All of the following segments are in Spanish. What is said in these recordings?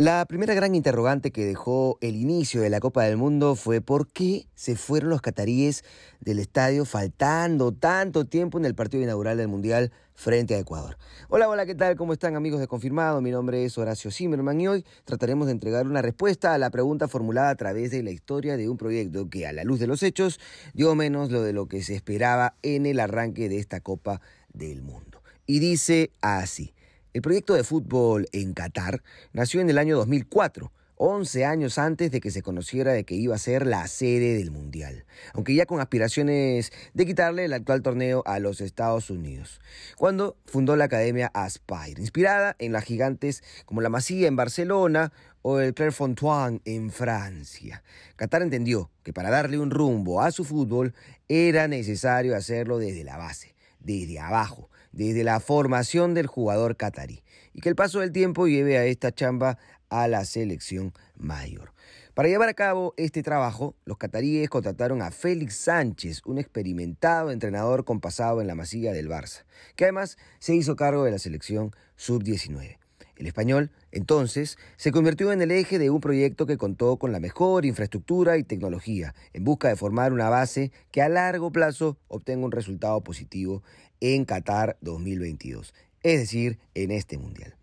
La primera gran interrogante que dejó el inicio de la Copa del Mundo fue por qué se fueron los cataríes del estadio faltando tanto tiempo en el partido inaugural del Mundial frente a Ecuador. Hola, hola, ¿qué tal? ¿Cómo están amigos de Confirmado? Mi nombre es Horacio Zimmerman y hoy trataremos de entregar una respuesta a la pregunta formulada a través de la historia de un proyecto que a la luz de los hechos dio menos lo de lo que se esperaba en el arranque de esta Copa del Mundo. Y dice así. El proyecto de fútbol en Qatar nació en el año 2004 11 años antes de que se conociera de que iba a ser la sede del Mundial, aunque ya con aspiraciones de quitarle el actual torneo a los Estados Unidos, cuando fundó la Academia Aspire, inspirada en las gigantes como la Masía en Barcelona o el Clairefontaine en Francia. Qatar entendió que para darle un rumbo a su fútbol era necesario hacerlo desde la base, desde abajo, desde la formación del jugador catarí y que el paso del tiempo lleve a esta chamba a la selección mayor. Para llevar a cabo este trabajo, los cataríes contrataron a Félix Sánchez, un experimentado entrenador compasado en la masilla del Barça, que además se hizo cargo de la selección sub-19. El español, entonces, se convirtió en el eje de un proyecto que contó con la mejor infraestructura y tecnología, en busca de formar una base que a largo plazo obtenga un resultado positivo en Qatar 2022, es decir, en este Mundial.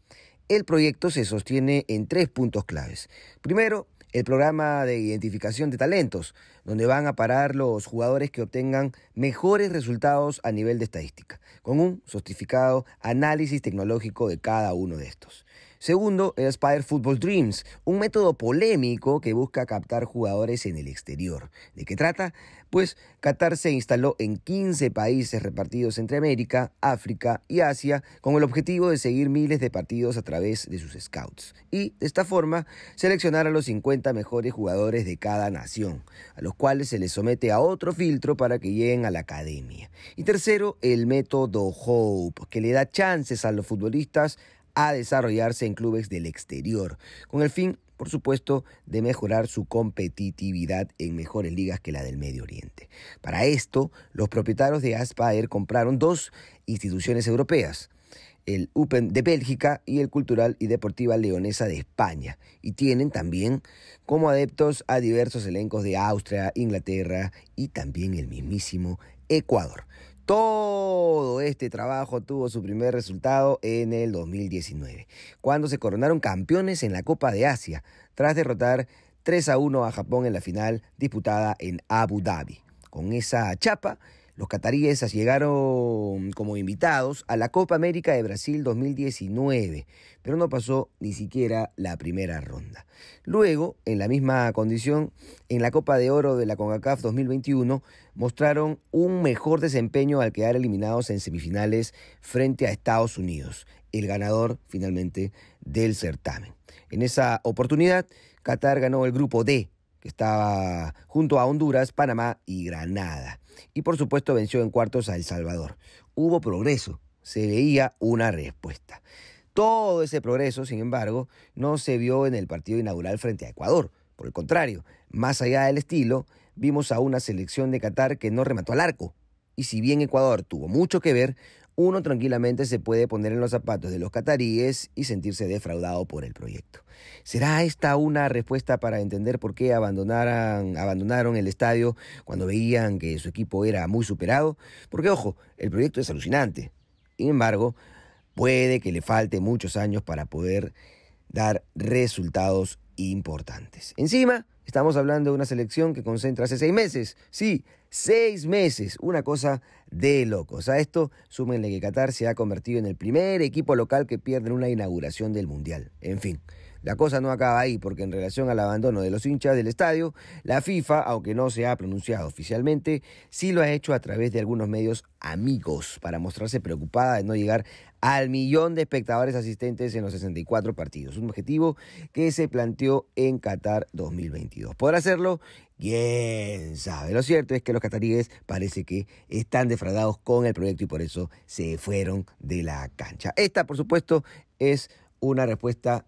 El proyecto se sostiene en tres puntos claves. Primero, el programa de identificación de talentos, donde van a parar los jugadores que obtengan mejores resultados a nivel de estadística, con un certificado análisis tecnológico de cada uno de estos. Segundo, el Spider Football Dreams, un método polémico que busca captar jugadores en el exterior. ¿De qué trata? Pues Qatar se instaló en 15 países repartidos entre América, África y Asia con el objetivo de seguir miles de partidos a través de sus scouts y, de esta forma, seleccionar a los 50 mejores jugadores de cada nación, a los cuales se les somete a otro filtro para que lleguen a la academia. Y tercero, el método Hope, que le da chances a los futbolistas a desarrollarse en clubes del exterior, con el fin, por supuesto, de mejorar su competitividad en mejores ligas que la del Medio Oriente. Para esto, los propietarios de Aspire compraron dos instituciones europeas, el UPEN de Bélgica y el Cultural y Deportiva Leonesa de España. Y tienen también como adeptos a diversos elencos de Austria, Inglaterra y también el mismísimo Ecuador. Todo este trabajo tuvo su primer resultado en el 2019, cuando se coronaron campeones en la Copa de Asia, tras derrotar 3 a 1 a Japón en la final disputada en Abu Dhabi. Con esa chapa, los cataríes llegaron como invitados a la Copa América de Brasil 2019, pero no pasó ni siquiera la primera ronda. Luego, en la misma condición, en la Copa de Oro de la CONCACAF 2021, mostraron un mejor desempeño al quedar eliminados en semifinales frente a Estados Unidos, el ganador finalmente del certamen. En esa oportunidad, Qatar ganó el grupo D, que estaba junto a Honduras, Panamá y Granada y por supuesto venció en cuartos a El Salvador. Hubo progreso, se veía una respuesta. Todo ese progreso, sin embargo, no se vio en el partido inaugural frente a Ecuador. Por el contrario, más allá del estilo, vimos a una selección de Qatar que no remató al arco. Y si bien Ecuador tuvo mucho que ver, uno tranquilamente se puede poner en los zapatos de los cataríes y sentirse defraudado por el proyecto. ¿Será esta una respuesta para entender por qué abandonaron el estadio cuando veían que su equipo era muy superado? Porque, ojo, el proyecto es alucinante. Sin embargo, puede que le falte muchos años para poder dar resultados importantes. Encima, Estamos hablando de una selección que concentra hace seis meses, sí, seis meses, una cosa de locos. A esto súmenle que Qatar se ha convertido en el primer equipo local que pierde en una inauguración del Mundial. En fin. La cosa no acaba ahí, porque en relación al abandono de los hinchas del estadio, la FIFA, aunque no se ha pronunciado oficialmente, sí lo ha hecho a través de algunos medios amigos para mostrarse preocupada de no llegar al millón de espectadores asistentes en los 64 partidos, un objetivo que se planteó en Qatar 2022. ¿Podrá hacerlo? ¿Quién sabe? Lo cierto es que los cataríes parece que están defraudados con el proyecto y por eso se fueron de la cancha. Esta, por supuesto, es una respuesta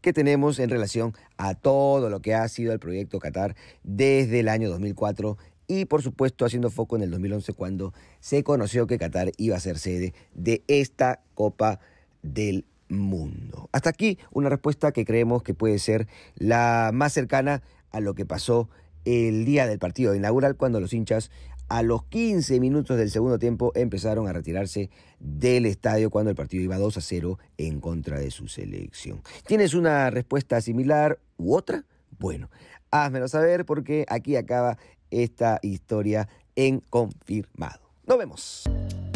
que tenemos en relación a todo lo que ha sido el proyecto Qatar desde el año 2004 y por supuesto haciendo foco en el 2011 cuando se conoció que Qatar iba a ser sede de esta Copa del Mundo. Hasta aquí una respuesta que creemos que puede ser la más cercana a lo que pasó el día del partido inaugural cuando los hinchas a los 15 minutos del segundo tiempo empezaron a retirarse del estadio cuando el partido iba 2 a 0 en contra de su selección. ¿Tienes una respuesta similar u otra? Bueno, házmelo saber porque aquí acaba esta historia en confirmado. Nos vemos.